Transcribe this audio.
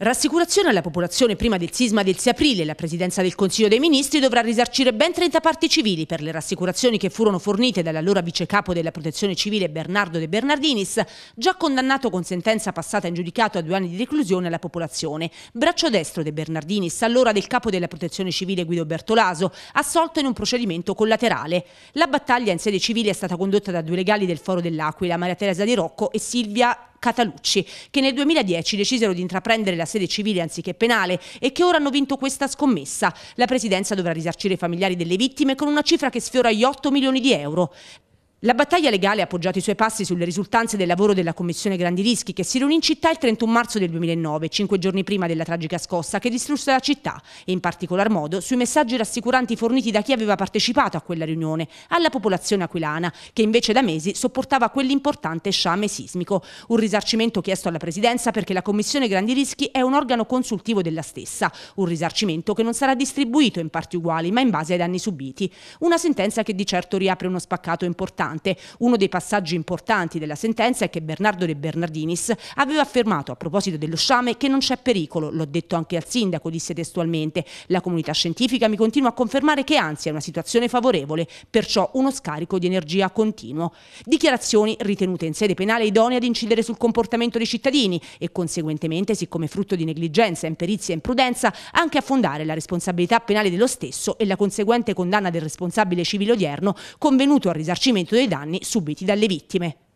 Rassicurazione alla popolazione prima del sisma del 6 aprile, la Presidenza del Consiglio dei Ministri dovrà risarcire ben 30 parti civili per le rassicurazioni che furono fornite dall'allora vicecapo della Protezione Civile Bernardo De Bernardinis, già condannato con sentenza passata in giudicato a due anni di reclusione alla popolazione. Braccio destro De Bernardinis, allora del capo della Protezione Civile Guido Bertolaso, assolto in un procedimento collaterale. La battaglia in sede civile è stata condotta da due legali del Foro dell'Aquila, Maria Teresa Di Rocco e Silvia Catalucci, che nel 2010 decisero di intraprendere la sede civile anziché penale e che ora hanno vinto questa scommessa. La presidenza dovrà risarcire i familiari delle vittime con una cifra che sfiora gli 8 milioni di euro. La battaglia legale ha appoggiato i suoi passi sulle risultanze del lavoro della Commissione Grandi Rischi, che si riunì in città il 31 marzo del 2009, cinque giorni prima della tragica scossa che distrusse la città, e in particolar modo sui messaggi rassicuranti forniti da chi aveva partecipato a quella riunione, alla popolazione aquilana, che invece da mesi sopportava quell'importante sciame sismico. Un risarcimento chiesto alla Presidenza perché la Commissione Grandi Rischi è un organo consultivo della stessa, un risarcimento che non sarà distribuito in parti uguali, ma in base ai danni subiti. Una sentenza che di certo riapre uno spaccato importante importante. Uno dei passaggi importanti della sentenza è che Bernardo De Bernardinis aveva affermato a proposito dello sciame che non c'è pericolo, l'ho detto anche al sindaco, disse testualmente. La comunità scientifica mi continua a confermare che anzi è una situazione favorevole, perciò uno scarico di energia continuo. Dichiarazioni ritenute in sede penale idonee ad incidere sul comportamento dei cittadini e conseguentemente, siccome frutto di negligenza, imperizia e imprudenza, anche affondare la responsabilità penale dello stesso e la conseguente condanna del responsabile civile odierno convenuto al risarcimento dei danni subiti dalle vittime.